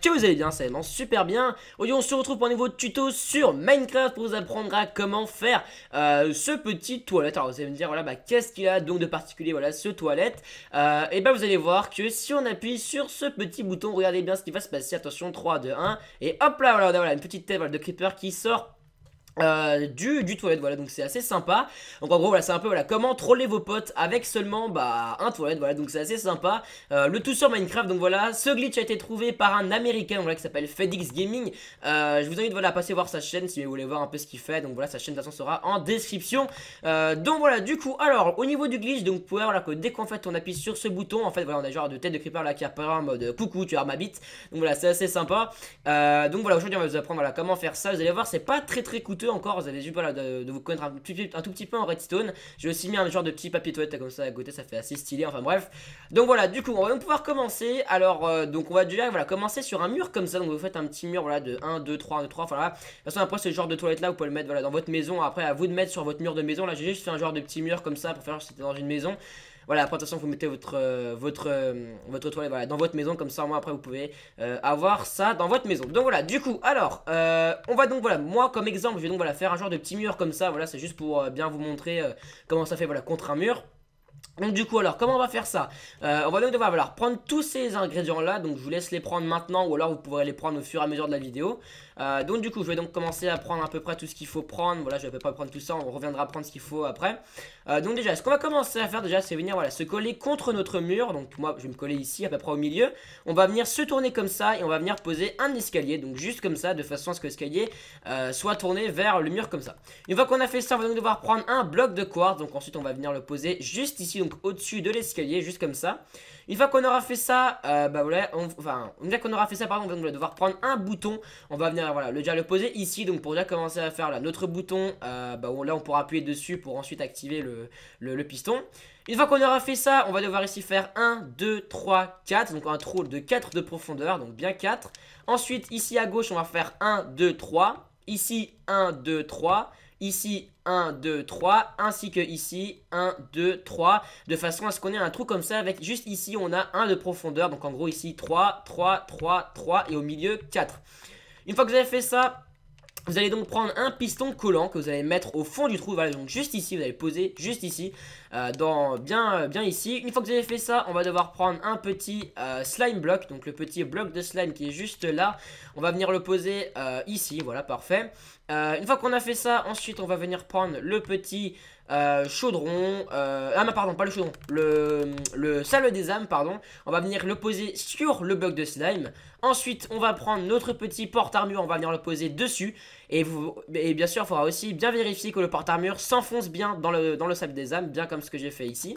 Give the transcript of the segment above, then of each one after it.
que vous allez bien, ça va super bien. on se retrouve pour un nouveau tuto sur Minecraft pour vous apprendre à comment faire euh, ce petit toilette. Alors vous allez me dire voilà bah, qu'est-ce qu'il a donc de particulier voilà ce toilette. Euh, et ben vous allez voir que si on appuie sur ce petit bouton, regardez bien ce qui va se passer. Attention 3, 2, 1 et hop là voilà, une petite tête de creeper qui sort euh, du, du toilette, voilà, donc c'est assez sympa. Donc en gros, voilà, c'est un peu voilà, comment troller vos potes avec seulement bah, un toilette, voilà, donc c'est assez sympa. Euh, le tout sur Minecraft, donc voilà, ce glitch a été trouvé par un américain voilà, qui s'appelle Fedex Gaming. Euh, je vous invite voilà, à passer voir sa chaîne si vous voulez voir un peu ce qu'il fait. Donc voilà, sa chaîne de façon sera en description. donc voilà, du coup, alors au niveau du glitch, donc vous pouvez voir que dès qu'en fait on appuie sur ce bouton, en fait voilà, on a genre de tête de creeper là qui apparaît en mode coucou, tu as ma bite. Donc voilà, c'est assez sympa. donc voilà, aujourd'hui on va vous apprendre voilà, comment faire ça. Vous allez voir, c'est pas très très coûteux encore, vous avez vu pas de, de, vous connaître un, tout petit peu en redstone. J'ai aussi mis un genre de petit papier toilette comme ça à côté, ça fait assez stylé, enfin bref. Donc voilà, du coup, on va pouvoir commencer. Alors, euh, donc on va déjà voilà, commencer sur un mur comme ça. Donc vous faites un petit mur voilà, de 1, 2, 3, 2, 3. voilà. De toute après, ce genre de toilette là, vous pouvez le mettre voilà, dans votre maison. Après, à vous de mettre sur votre mur de maison. Là, j'ai juste fait un genre de petit mur comme ça pour faire c'était dans une maison. Voilà, après, attention, vous mettez votre, euh, votre, euh, votre toilette dans votre maison, comme ça, moi, après, vous pouvez euh, avoir ça dans votre maison. Donc voilà, du coup, alors, on va donc, voilà, moi, comme exemple, je vais donc, voilà, faire un genre de petit mur comme ça, voilà, c'est juste pour bien vous montrer comment ça fait, voilà, contre un mur. Donc du coup alors comment on va faire ça euh, On va donc devoir prendre tous ces ingrédients là Donc je vous laisse les prendre maintenant ou alors vous pourrez les prendre au fur et à mesure de la vidéo euh, Donc du coup je vais donc commencer à prendre à peu près tout ce qu'il faut prendre Voilà je vais à peu près prendre tout ça on reviendra prendre ce qu'il faut après euh, Donc déjà ce qu'on va commencer à faire déjà c'est venir voilà se coller contre notre mur Donc moi je vais me coller ici à peu près au milieu On va venir se tourner comme ça et on va venir poser un escalier Donc juste comme ça de façon à ce que l'escalier soit tourné vers le mur comme ça Une fois qu'on a fait ça on va donc devoir prendre un bloc de quartz Donc ensuite on va venir le poser juste ici donc au-dessus de l'escalier, juste comme ça. Une fois qu'on aura fait ça, euh, bah on, enfin, une fois qu'on aura fait ça, pardon, on va devoir prendre un bouton. On va venir, voilà, le, le poser ici, donc pour déjà commencer à faire là, notre bouton, euh, bah, là on pourra appuyer dessus pour ensuite activer le, piston. Une fois qu'on aura fait ça, on va devoir ici faire 1, 2, 3, 4. Donc un trou de 4 de profondeur, donc bien 4. Ensuite, ici à gauche, on va faire 1, 2, 3. Ici, 1, 2, 3. Ici, 1, 2, 3, ainsi que ici, 1, 2, 3, de façon à ce qu'on ait un trou comme ça avec juste ici, on a 1 de profondeur, donc en gros ici 3, 3, 3, 3, et au milieu 4. Une fois que vous avez fait ça, vous allez donc prendre un piston collant que vous allez mettre au fond du trou, donc juste ici, vous allez poser juste ici. Euh, dans, bien, bien ici. Une fois que vous avez fait ça, on va devoir prendre un petit euh, slime block, donc le petit bloc de slime qui est juste là. On va venir le poser euh, ici, voilà, parfait. une fois qu'on a fait ça, ensuite on va venir prendre le petit... chaudron, ah non pardon pas le chaudron, le, le salle des âmes pardon, on va venir le poser sur le bloc de slime, ensuite on va prendre notre petit porte-armure, on va venir le poser dessus, et, vous, bien sûr il faudra aussi bien vérifier que le porte-armure s'enfonce bien dans le, dans le sable des âmes, bien comme ce que j'ai fait ici.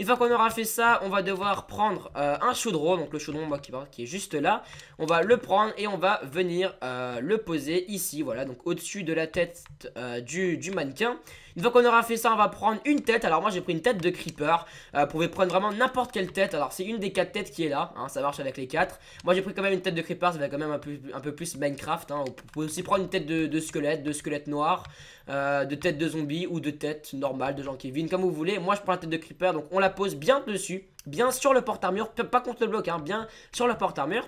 Une fois qu'on aura fait ça, on va devoir prendre euh, un chaudron, donc le chaudron moi, qui, est juste là. On va le prendre et on va venir euh, le poser ici, voilà, donc au-dessus de la tête euh, du, mannequin. Une fois qu'on aura fait ça, on va prendre une tête. Alors moi j'ai pris une tête de creeper. vous pouvez prendre vraiment n'importe quelle tête. Alors c'est une des quatre têtes qui est là, hein, ça marche avec les quatre. Moi j'ai pris quand même une tête de creeper, ça va quand même un peu, plus Minecraft. On hein. Vous aussi prendre une tête de, squelette, de squelette noir, de tête de zombie ou de tête normale de jean viennent, comme vous voulez. Moi je prends la tête de creeper, donc on la pose bien dessus, bien sur le porte-armure, pas contre le bloc, hein, bien sur le porte-armure.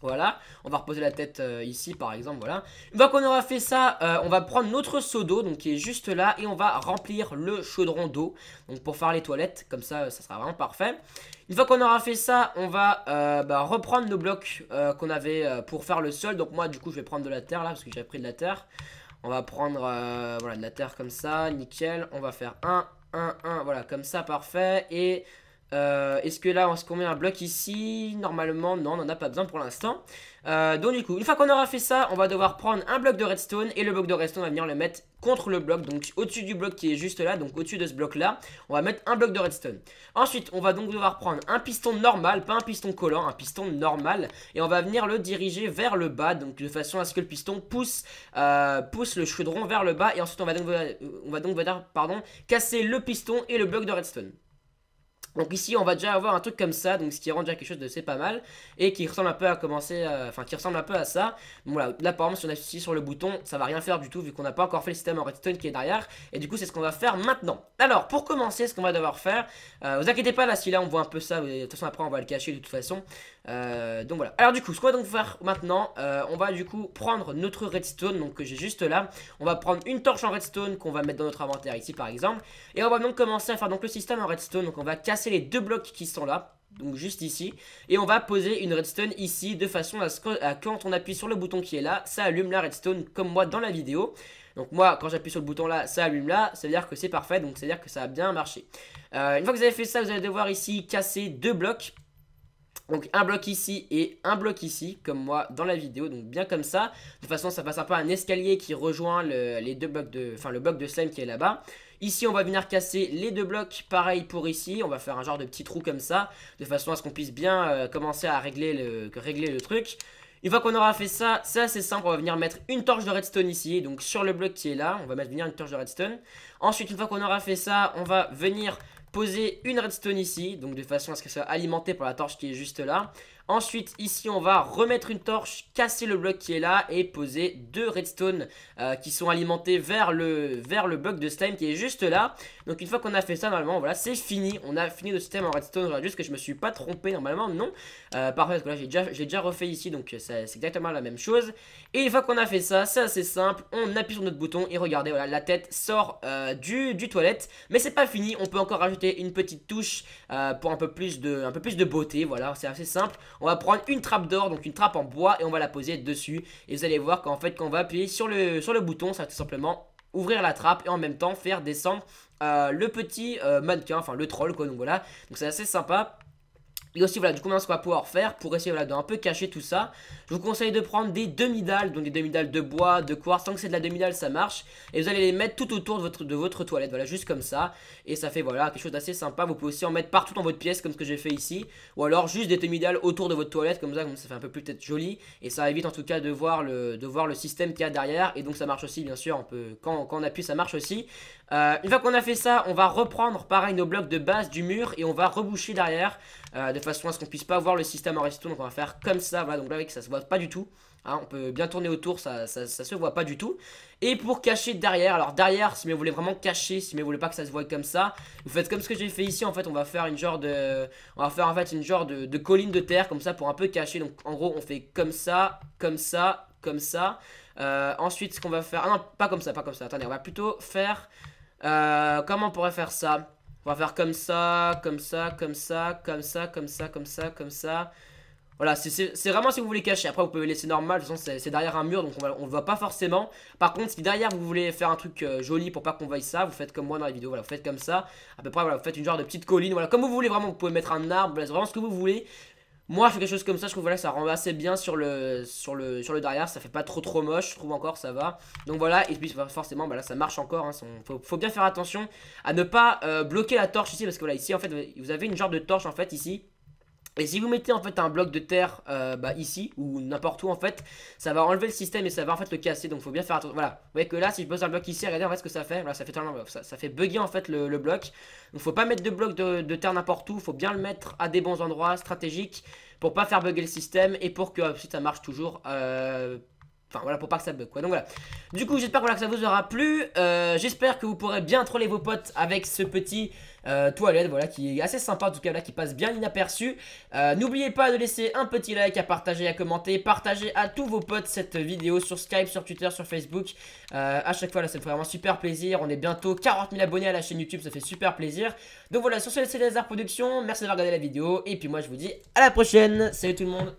Voilà, on va reposer la tête euh, ici par exemple, voilà. Une fois qu'on aura fait ça, euh, on va prendre notre seau d'eau, donc qui est juste là, et on va remplir le chaudron d'eau, donc pour faire les toilettes, comme ça, euh, ça sera vraiment parfait. Une fois qu'on aura fait ça, on va bah, reprendre nos blocs qu'on avait pour faire le sol, donc moi du coup je vais prendre de la terre là, parce que j'avais pris de la terre. On va prendre voilà, de la terre comme ça, nickel, on va faire un, 1, 1. Voilà, comme ça, parfait. Et euh, est-ce que là, on se met un bloc ici Normalement, non, on n'en a pas besoin pour l'instant. Euh, donc du coup, une fois qu'on aura fait ça, on va devoir prendre un bloc de redstone et le bloc de redstone, on va venir le mettre contre le bloc, donc au-dessus du bloc qui est juste là, donc au-dessus de ce bloc-là, on va mettre un bloc de redstone. Ensuite, on va donc devoir prendre un piston normal, pas un piston collant, un piston normal, et on va venir le diriger vers le bas, donc de façon à ce que le piston pousse, euh, pousse le chaudron vers le bas, et ensuite on va donc, on va donc pardon, casser le piston et le bloc de redstone. Donc ici on va déjà avoir un truc comme ça, donc ce qui rend déjà quelque chose de c'est pas mal et qui ressemble un peu à commencer, euh, enfin qui ressemble un peu à ça. voilà, là par exemple si on appuie sur le bouton, ça va rien faire du tout vu qu'on n'a pas encore fait le système en redstone qui est derrière et du coup c'est ce qu'on va faire maintenant. Alors pour commencer, ce qu'on va devoir faire, euh, vous inquiétez pas là si là on voit un peu ça, de toute façon après on va le cacher de toute façon. Euh, donc voilà. Alors du coup, ce qu'on va donc faire maintenant, euh, on va du coup prendre notre redstone, donc que j'ai juste là. On va prendre une torche en redstone qu'on va mettre dans notre inventaire ici par exemple. Et on va donc commencer à faire donc le système en redstone. Donc on va casser les deux blocs qui sont là. Donc juste ici Et on va poser une redstone ici De façon à ce que quand on appuie sur le bouton qui est là Ça allume la redstone comme moi dans la vidéo donc moi quand j'appuie sur le bouton là ça allume là Ça veut dire que c'est parfait donc c'est à dire que ça a bien marché euh, Une fois que vous avez fait ça vous allez devoir ici casser deux blocs donc un bloc ici et un bloc ici, comme moi dans la vidéo, donc bien comme ça. De toute façon, ça passe un peu un escalier qui rejoint le, les deux blocs de, enfin le bloc de slime qui est là-bas. Ici, on va venir casser les deux blocs, pareil pour ici. On va faire un genre de petit trou comme ça, de façon à ce qu'on puisse bien euh, commencer à régler le, régler le truc. Une fois qu'on aura fait ça, c'est assez simple, on va venir mettre une torche de redstone ici, donc sur le bloc qui est là, on va mettre venir une torche de redstone. Ensuite, une fois qu'on aura fait ça, on va venir poser une redstone ici, donc de façon à ce qu'elle soit alimentée par la torche qui est juste là. Ensuite, ici, on va remettre une torche, casser le bloc qui est là et poser deux redstone euh, qui sont alimentés vers le, vers le bloc de slime qui est juste là. Donc, une fois qu'on a fait ça, normalement, voilà, c'est fini. On a fini le système en redstone. juste que je me suis pas trompé, normalement, non. Euh, parfait, parce que là, j'ai déjà, refait ici, donc c'est exactement la même chose. Et une fois qu'on a fait ça, c'est assez simple. On appuie sur notre bouton et regardez, voilà, la tête sort euh, du, du toilette. Mais c'est pas fini, on peut encore rajouter une petite touche pour un peu plus de, un peu plus de beauté. Voilà, c'est assez simple on va prendre une trappe d'or, donc une trappe en bois et on va la poser dessus. Et vous allez voir qu'en fait quand on va appuyer sur le, sur le bouton, ça va tout simplement ouvrir la trappe et en même temps faire descendre euh, le petit euh, mannequin, enfin le troll quoi, donc voilà. Donc c'est assez sympa. Et aussi, voilà, du coup, maintenant, ce qu'on va pouvoir faire pour essayer voilà, de un peu cacher tout ça, je vous conseille de prendre des demi-dalles, donc des demi-dalles de bois, de quartz, tant que c'est de la demi-dalle, ça marche. Et vous allez les mettre tout autour de votre, de votre toilette, voilà, juste comme ça. Et ça fait, voilà, quelque chose d'assez sympa. Vous pouvez aussi en mettre partout dans votre pièce, comme ce que j'ai fait ici. Ou alors juste des demi-dalles autour de votre toilette, comme ça, comme ça fait un peu plus peut-être joli. Et ça évite en tout cas de voir le, de voir le système qu'il y a derrière. Et donc, ça marche aussi, bien sûr, on peut, quand, on appuie, ça marche aussi. Euh, une fois qu'on a fait ça, on va reprendre, pareil, nos blocs de base du mur et on va reboucher derrière euh, façon à ce qu'on puisse pas voir le système en restant, Donc on va faire comme ça, voilà, donc là avec ça se voit pas du tout. Hein, on peut bien tourner autour, ça, ça, se voit pas du tout. Et pour cacher derrière, alors derrière, si vous voulez vraiment cacher, si vous voulez pas que ça se voit comme ça, vous faites comme ce que j'ai fait ici. En fait, on va faire une genre de, on va faire en fait une genre de, colline de terre comme ça pour un peu cacher. Donc en gros, on fait comme ça, comme ça, comme ça. Euh, ensuite, ce qu'on va faire, ah non, pas comme ça, pas comme ça. Attendez, on va plutôt faire, euh, comment on pourrait faire ça on va faire comme ça, comme ça, comme ça, comme ça, comme ça, comme ça, comme ça. Voilà, c'est vraiment si vous voulez cacher. Après, vous pouvez laisser normal. De toute façon, c'est derrière un mur, donc on, va, le voit pas forcément. Par contre, si derrière vous voulez faire un truc euh, joli pour pas qu'on voie ça, vous faites comme moi dans la vidéo. Voilà, vous faites comme ça. À peu près, voilà, vous faites une genre de petite colline. Voilà, comme vous voulez vraiment, vous pouvez mettre un arbre, voilà, vraiment ce que vous voulez. Moi, je fais quelque chose comme ça, je trouve voilà, ça rend assez bien sur le, sur, le, sur le derrière. Ça fait pas trop trop moche, je trouve encore, ça va. Donc voilà, et puis bah, forcément, bah, là, ça marche encore. Hein, faut, bien faire attention à ne pas euh, bloquer la torche ici, parce que voilà, ici, en fait, vous avez une genre de torche, en fait, ici. Et si vous mettez en fait un bloc de terre euh, bah, ici ou n'importe où en fait, ça va enlever le système et ça va en fait le casser. Donc faut bien faire attention. Voilà, vous voyez que là si je pose un bloc ici, regardez en ce que ça fait. Voilà, ça fait ça, ça fait bugger en fait le, bloc. Donc faut pas mettre de bloc de, terre n'importe où. Faut bien le mettre à des bons endroits stratégiques pour pas faire bugger le système et pour que ensuite ça marche toujours. Euh, enfin voilà pour pas que ça bug quoi donc voilà Du coup j'espère que ça vous aura plu euh, J'espère que vous pourrez bien troller vos potes avec ce petit euh, toilette, voilà, qui est assez sympa, en tout cas, là, qui passe bien inaperçu. Euh, n'oubliez pas de laisser un petit like, à partager, à commenter, partager à tous vos potes cette vidéo sur Skype, sur Twitter, sur Facebook. A euh, à chaque fois, là, ça me fait vraiment super plaisir. On est bientôt 40 000 abonnés à la chaîne YouTube, ça fait super plaisir. Donc voilà, sur ce, c'est Lazare Productions. Merci d'avoir regardé la vidéo. Et puis moi, je vous dis à la prochaine. Salut tout le monde.